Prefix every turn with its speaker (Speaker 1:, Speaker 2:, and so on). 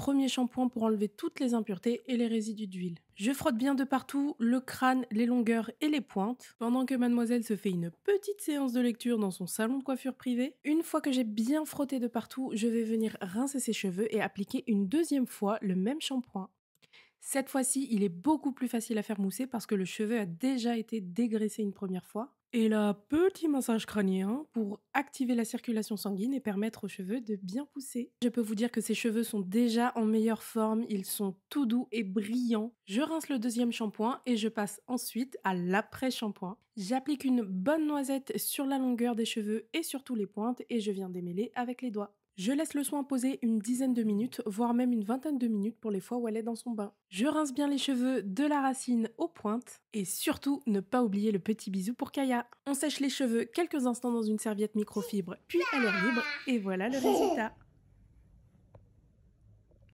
Speaker 1: premier shampoing pour enlever toutes les impuretés et les résidus d'huile. Je frotte bien de partout le crâne, les longueurs et les pointes, pendant que mademoiselle se fait une petite séance de lecture dans son salon de coiffure privé. Une fois que j'ai bien frotté de partout, je vais venir rincer ses cheveux et appliquer une deuxième fois le même shampoing. Cette fois-ci, il est beaucoup plus facile à faire mousser parce que le cheveu a déjà été dégraissé une première fois. Et là, petit massage crânien pour activer la circulation sanguine et permettre aux cheveux de bien pousser. Je peux vous dire que ces cheveux sont déjà en meilleure forme, ils sont tout doux et brillants. Je rince le deuxième shampoing et je passe ensuite à l'après-shampoing. J'applique une bonne noisette sur la longueur des cheveux et sur tous les pointes et je viens démêler avec les doigts. Je laisse le soin poser une dizaine de minutes, voire même une vingtaine de minutes pour les fois où elle est dans son bain. Je rince bien les cheveux de la racine aux pointes et surtout ne pas oublier le petit bisou pour Kaya. On sèche les cheveux quelques instants dans une serviette microfibre, puis à l'air libre et voilà le oh. résultat.